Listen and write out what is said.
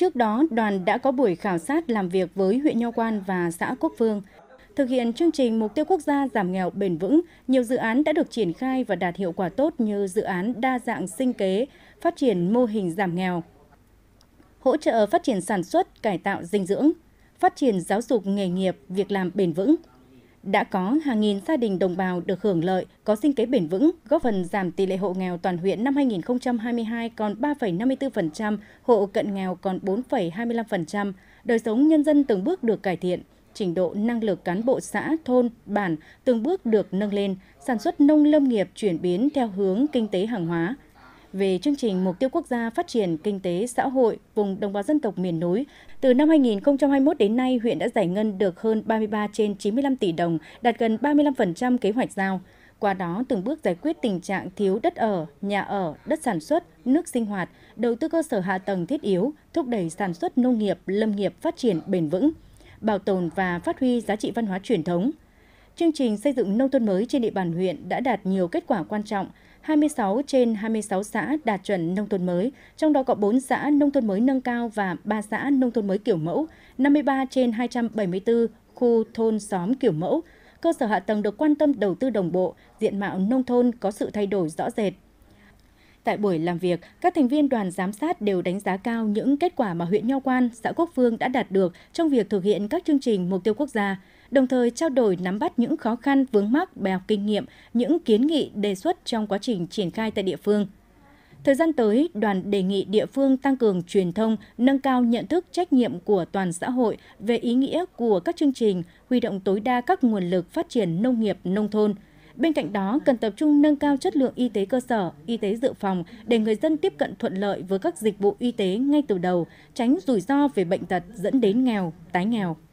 Trước đó, đoàn đã có buổi khảo sát làm việc với huyện Nho Quan và xã Quốc Phương. Thực hiện chương trình Mục tiêu Quốc gia giảm nghèo bền vững, nhiều dự án đã được triển khai và đạt hiệu quả tốt như dự án đa dạng sinh kế, phát triển mô hình giảm nghèo, hỗ trợ phát triển sản xuất, cải tạo dinh dưỡng, phát triển giáo dục nghề nghiệp, việc làm bền vững đã có hàng nghìn gia đình đồng bào được hưởng lợi, có sinh kế bền vững, góp phần giảm tỷ lệ hộ nghèo toàn huyện năm 2022 còn 3,54%, hộ cận nghèo còn 4,25%, đời sống nhân dân từng bước được cải thiện, trình độ năng lực cán bộ xã, thôn, bản từng bước được nâng lên, sản xuất nông lâm nghiệp chuyển biến theo hướng kinh tế hàng hóa, về chương trình Mục tiêu Quốc gia Phát triển Kinh tế Xã hội vùng đồng bào dân tộc miền núi. Từ năm 2021 đến nay, huyện đã giải ngân được hơn 33 trên 95 tỷ đồng, đạt gần 35% kế hoạch giao. Qua đó, từng bước giải quyết tình trạng thiếu đất ở, nhà ở, đất sản xuất, nước sinh hoạt, đầu tư cơ sở hạ tầng thiết yếu, thúc đẩy sản xuất nông nghiệp, lâm nghiệp phát triển bền vững, bảo tồn và phát huy giá trị văn hóa truyền thống. Chương trình xây dựng nông thôn mới trên địa bàn huyện đã đạt nhiều kết quả quan trọng, 26 trên 26 xã đạt chuẩn nông thôn mới, trong đó có 4 xã nông thôn mới nâng cao và 3 xã nông thôn mới kiểu mẫu, 53 trên 274 khu thôn xóm kiểu mẫu. Cơ sở hạ tầng được quan tâm đầu tư đồng bộ, diện mạo nông thôn có sự thay đổi rõ rệt. Tại buổi làm việc, các thành viên đoàn giám sát đều đánh giá cao những kết quả mà huyện Nho Quan, xã Quốc Phương đã đạt được trong việc thực hiện các chương trình mục tiêu quốc gia đồng thời trao đổi nắm bắt những khó khăn vướng mắc bài kinh nghiệm, những kiến nghị đề xuất trong quá trình triển khai tại địa phương. Thời gian tới, đoàn đề nghị địa phương tăng cường truyền thông, nâng cao nhận thức trách nhiệm của toàn xã hội về ý nghĩa của các chương trình, huy động tối đa các nguồn lực phát triển nông nghiệp, nông thôn. Bên cạnh đó, cần tập trung nâng cao chất lượng y tế cơ sở, y tế dự phòng để người dân tiếp cận thuận lợi với các dịch vụ y tế ngay từ đầu, tránh rủi ro về bệnh tật dẫn đến nghèo, tái nghèo.